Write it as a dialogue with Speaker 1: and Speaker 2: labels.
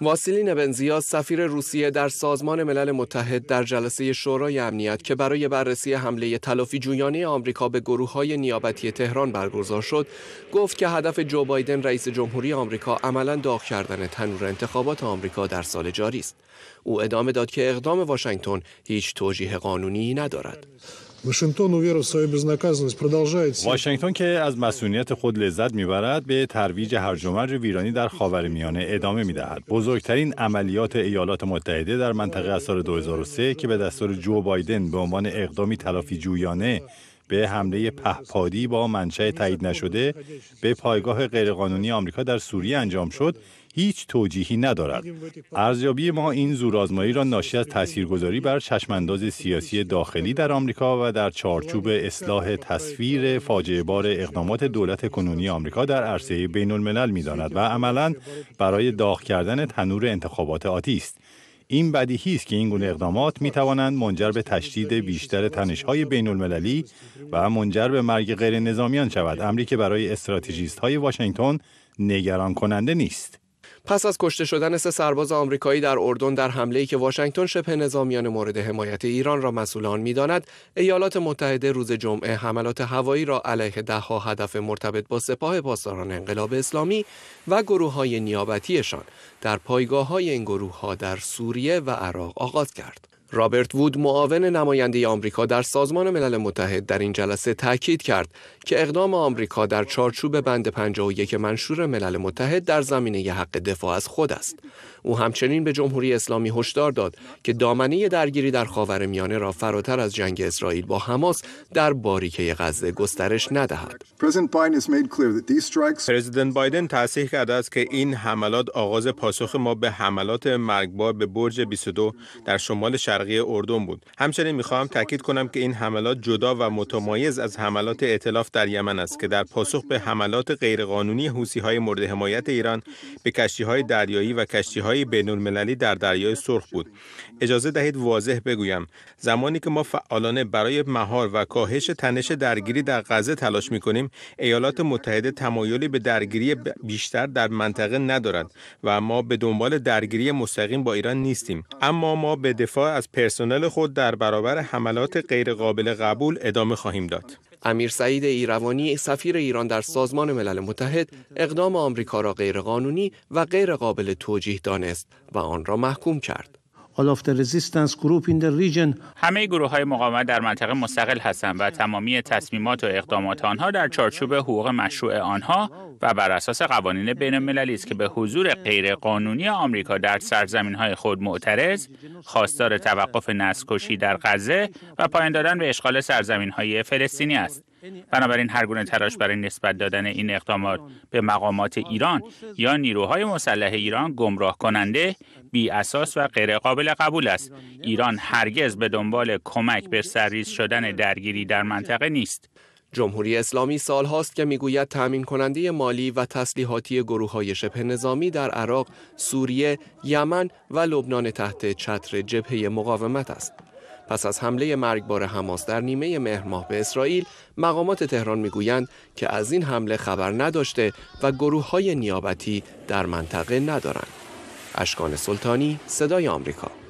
Speaker 1: واسیلین بنزیاز سفیر روسیه در سازمان ملل متحد در جلسه شورای امنیت که برای بررسی حمله تلافی جویانه آمریکا به گروه های نیابتی تهران برگزار شد گفت که هدف جو بایدن رئیس جمهوری آمریکا عملا داغ کردن تنور انتخابات آمریکا در سال جاری است او ادامه داد که اقدام
Speaker 2: واشنگتن هیچ توجیه قانونی ندارد واشنگتن که از مسئولیت خود لذت میبرد به ترویج هرج و ویرانی در خاورمیانه ادامه میدهد بزرگترین عملیات ایالات متحده در منطقه از سال 2003 که به دستور جو بایدن به عنوان اقدامی تلافی جویانه به حمله پهپادی با منشأ تایید نشده به پایگاه غیرقانونی آمریکا در سوریه انجام شد هیچ توجیهی ندارد ارزیابی ما این زورآزمایی را ناشی از تاثیرگذاری بر چشمانداز سیاسی داخلی در آمریکا و در چارچوب اصلاح تصویر فاجعه بار اقدامات دولت کنونی آمریکا در عرصه بین الملل میداند و عملا برای داغ کردن تنور انتخابات آتی است این بدیهی است که این گونه اقدامات می توانند منجر به تشدید بیشتر های بین المللی و منجر به مرگ غیر نظامیان شود امری که برای استراتژیست های واشنگتن نگران کننده نیست
Speaker 1: پس از کشته شدن سه سرباز آمریکایی در اردن در حمله‌ای که واشنگتن شبه نظامیان مورد حمایت ایران را مسئول آن ایالات متحده روز جمعه حملات هوایی را علیه دهها هدف مرتبط با سپاه پاسداران انقلاب اسلامی و گروه نیابتیشان در پایگاه این گروه‌ها در سوریه و عراق آغاز کرد رابرت وود معاون نماینده آمریکا در سازمان ملل متحد در این جلسه تاکید کرد که اقدام آمریکا در چارچوب بند 51 منشور ملل متحد در زمینه ی حق دفاع از خود است. او همچنین به جمهوری اسلامی هشدار داد که دامنه درگیری در خاور میانه را فراتر از جنگ اسرائیل با حماس در باریکه غزه گسترش ندهد.
Speaker 3: پرزیدنت بایدن تصریح کرده است که این حملات آغاز پاسخ ما به حملات مرگبار به برج 22 در شمال شرق شرقی اردن بود همچنین میخواهم تاکید کنم که این حملات جدا و متمایز از حملات اعتلاف در یمن است که در پاسخ به حملات غیرقانونی های مورد حمایت ایران به های دریایی و بین المللی در دریای سرخ بود اجازه دهید واضح بگویم زمانی که ما فعالانه برای مهار و کاهش تنش درگیری در غزه تلاش میکنیم ایالات متحده تمایلی به درگیری بیشتر در منطقه ندارد و ما به دنبال درگیری مستقیم با ایران نیستیم اما ما به دفاع از پرسنل خود در برابر حملات غیرقابل قبول ادامه خواهیم داد. امیر
Speaker 1: سعید ایروانی سفیر ایران در سازمان ملل متحد اقدام آمریکا را غیرقانونی و غیرقابل توجیه دانست و آن را محکوم کرد.
Speaker 4: همه گروه های مقاومت در منطقه مستقل هستند و تمامی تصمیمات و اقدامات آنها در چارچوب حقوق مشروع آنها و بر اساس قوانین بین المللی است که به حضور غیرقانونی آمریکا در سرزمین های خود معترض، خواستار توقف نسکشی در غزه و پایان دادن به اشغال سرزمین های فلسطینی است. بنابراین هر گونه تلاش برای نسبت دادن این اقدامات به مقامات ایران یا نیروهای مسلح ایران گمراه کننده بی اساس و غیر قابل قبول است ایران هرگز به دنبال کمک به سرریز شدن درگیری در منطقه نیست
Speaker 1: جمهوری اسلامی سال هاست که میگوید تأمین کننده مالی و تسلیحاتی گروه های شبه نظامی در عراق، سوریه، یمن و لبنان تحت چتر جبهه مقاومت است. پس از حمله مرگبار حماس در نیمه مهر ماه به اسرائیل مقامات تهران میگویند که از این حمله خبر نداشته و گروه های نیابتی در منطقه ندارند اشکان سلطانی صدای آمریکا